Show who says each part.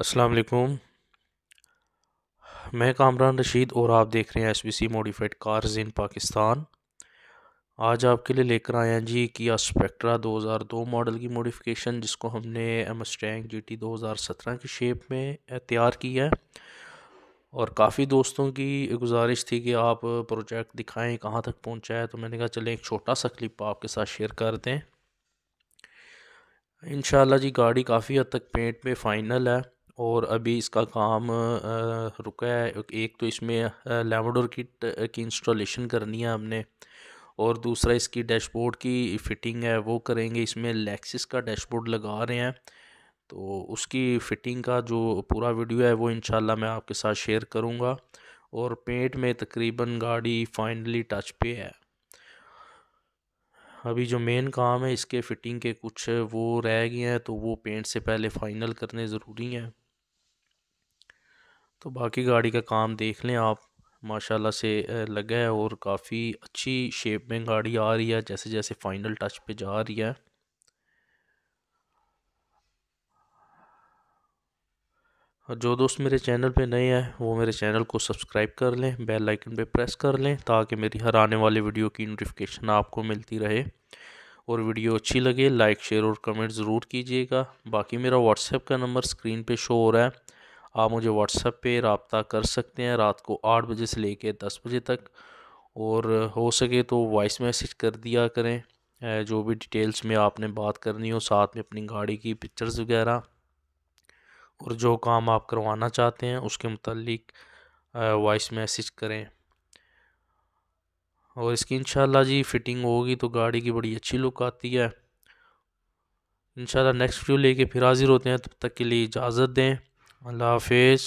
Speaker 1: अस्सलाम वालेकुम मैं कामरान रशीद और आप देख रहे हैं S B C modified cars in Pakistan आज आपके लिए लेकर आए हैं जी किया स्पेक्ट्रा 2002 मॉडल की मॉडिफिकेशन जिसको हमने मस्टैंग जीटी 2017 की शेप में तैयार की है और काफ़ी दोस्तों की गुजारिश थी कि आप प्रोजेक्ट दिखाएं कहाँ तक पहुँचा है तो मैंने कहा चलें एक छोटा सा क्लिप आपके साथ शेयर कर दें इन जी गाड़ी काफ़ी हद तक पेंट में फ़ाइनल है और अभी इसका काम रुका है एक तो इसमें लेवाडोर किट की इंस्टॉलेशन करनी है हमने और दूसरा इसकी डैशबोर्ड की फ़िटिंग है वो करेंगे इसमें लैक्सिस का डैशबोर्ड लगा रहे हैं तो उसकी फ़िटिंग का जो पूरा वीडियो है वो इंशाल्लाह मैं आपके साथ शेयर करूँगा और पेंट में तकरीबन गाड़ी फाइनली टच पे है अभी जो मेन काम है इसके फ़िटिंग के कुछ वो रह गए हैं तो वो पेंट से पहले फ़ाइनल करने ज़रूरी हैं तो बाकी गाड़ी का काम देख लें आप माशाल्लाह से लगा है और काफ़ी अच्छी शेप में गाड़ी आ रही है जैसे जैसे फाइनल टच पे जा रही है और जो दोस्त मेरे चैनल पे नए हैं वो मेरे चैनल को सब्सक्राइब कर लें बेल आइकन पे प्रेस कर लें ताकि मेरी हर आने वाले वीडियो की नोटिफिकेशन आपको मिलती रहे और वीडियो अच्छी लगे लाइक शेयर और कमेंट ज़रूर कीजिएगा बाकी मेरा व्हाट्सएप का नंबर स्क्रीन पे शो हो रहा है आप मुझे व्हाट्सएप पे रबता कर सकते हैं रात को आठ बजे से लेके दस बजे तक और हो सके तो वॉइस मैसेज कर दिया करें जो भी डिटेल्स में आपने बात करनी हो साथ में अपनी गाड़ी की पिक्चर्स वगैरह और जो काम आप करवाना चाहते हैं उसके मतलब वॉइस मैसेज करें और इसकी इंशाल्लाह जी फिटिंग होगी तो गाड़ी की बड़ी अच्छी लुक आती है इंशाल्लाह नेक्स्ट वीडियो लेके फिर हाजिर होते हैं तब तक के लिए इजाज़त दें अल्लाह हाफिज़